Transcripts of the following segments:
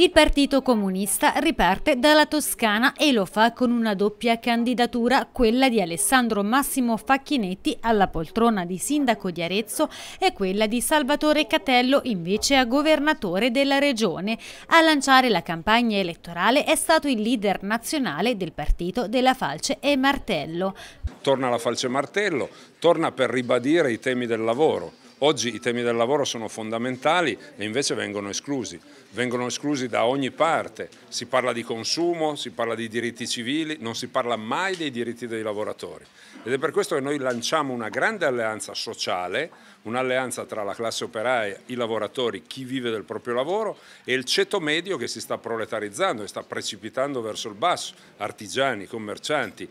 Il Partito Comunista riparte dalla Toscana e lo fa con una doppia candidatura, quella di Alessandro Massimo Facchinetti alla poltrona di sindaco di Arezzo e quella di Salvatore Catello invece a governatore della regione. A lanciare la campagna elettorale è stato il leader nazionale del partito della Falce e Martello. Torna la Falce e Martello, torna per ribadire i temi del lavoro Oggi i temi del lavoro sono fondamentali e invece vengono esclusi, vengono esclusi da ogni parte, si parla di consumo, si parla di diritti civili, non si parla mai dei diritti dei lavoratori ed è per questo che noi lanciamo una grande alleanza sociale, un'alleanza tra la classe operaia, i lavoratori, chi vive del proprio lavoro e il ceto medio che si sta proletarizzando e sta precipitando verso il basso, artigiani, commercianti,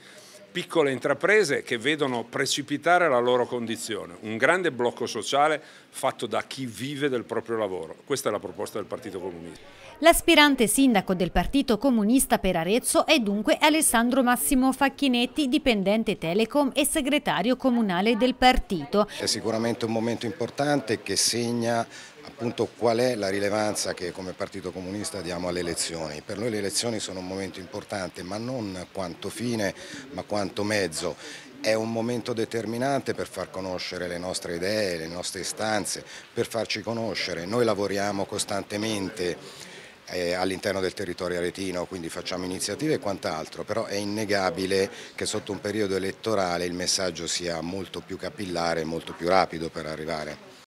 piccole intraprese che vedono precipitare la loro condizione, un grande blocco sociale fatto da chi vive del proprio lavoro. Questa è la proposta del Partito Comunista. L'aspirante sindaco del Partito Comunista per Arezzo è dunque Alessandro Massimo Facchinetti, dipendente Telecom e segretario comunale del partito. È sicuramente un momento importante che segna appunto qual è la rilevanza che come Partito Comunista diamo alle elezioni. Per noi le elezioni sono un momento importante, ma non quanto fine, ma quanto mezzo. È un momento determinante per far conoscere le nostre idee, le nostre istanze, per farci conoscere. Noi lavoriamo costantemente eh, all'interno del territorio aretino, quindi facciamo iniziative e quant'altro, però è innegabile che sotto un periodo elettorale il messaggio sia molto più capillare e molto più rapido per arrivare.